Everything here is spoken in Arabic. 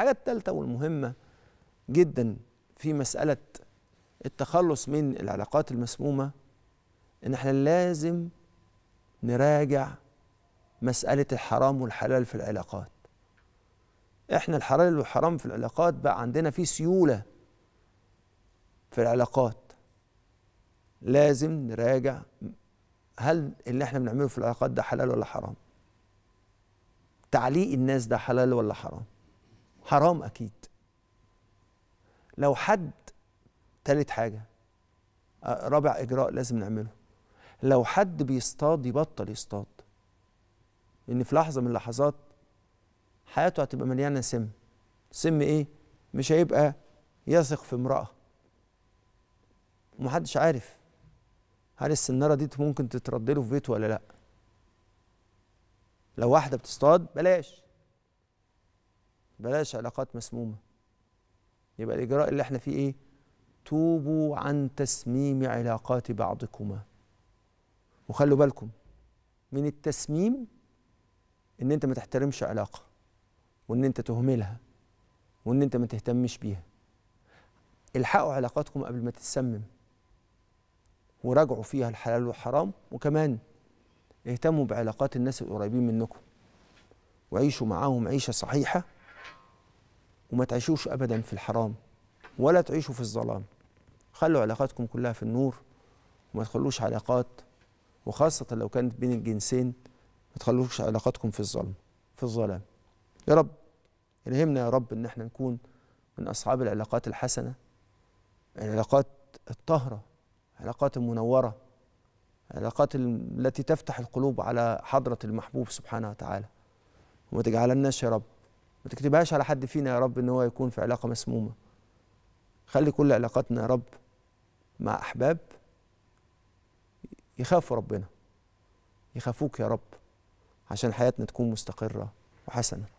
الحاجة الثالثة والمهمة جدا في مسألة التخلص من العلاقات المسمومة إن احنا لازم نراجع مسألة الحرام والحلال في العلاقات احنا الحلال والحرام في العلاقات بقى عندنا فيه سيولة في العلاقات لازم نراجع هل اللي احنا بنعمله في العلاقات ده حلال ولا حرام تعليق الناس ده حلال ولا حرام حرام اكيد لو حد تالت حاجه رابع اجراء لازم نعمله لو حد بيصطاد يبطل يصطاد لان في لحظه من اللحظات حياته هتبقى مليانه سم سم ايه مش هيبقى يثق في امراه ومحدش عارف هل السناره دي ممكن تترد له في بيته ولا لا لو واحده بتصطاد بلاش بلاش علاقات مسمومه يبقى الاجراء اللي احنا فيه ايه توبوا عن تسميم علاقات بعضكما وخلوا بالكم من التسميم ان انت ما تحترمش علاقه وان انت تهملها وان انت ما تهتمش بيها الحقوا علاقاتكم قبل ما تتسمم وراجعوا فيها الحلال والحرام وكمان اهتموا بعلاقات الناس القريبين منكم وعيشوا معاهم عيشه صحيحه وما تعيشوش أبدا في الحرام ولا تعيشوا في الظلام خلوا علاقاتكم كلها في النور وما تخلوش علاقات وخاصة لو كانت بين الجنسين ما تخلوش علاقاتكم في الظلم في الظلام يا رب الهمنا يا رب ان احنا نكون من اصحاب العلاقات الحسنه العلاقات الطاهره العلاقات المنوره العلاقات التي تفتح القلوب على حضره المحبوب سبحانه وتعالى وما تجعلناش يا رب ما تكتبهاش على حد فينا يا رب ان هو يكون في علاقه مسمومه خلي كل علاقاتنا يا رب مع احباب يخافوا ربنا يخافوك يا رب عشان حياتنا تكون مستقره وحسنه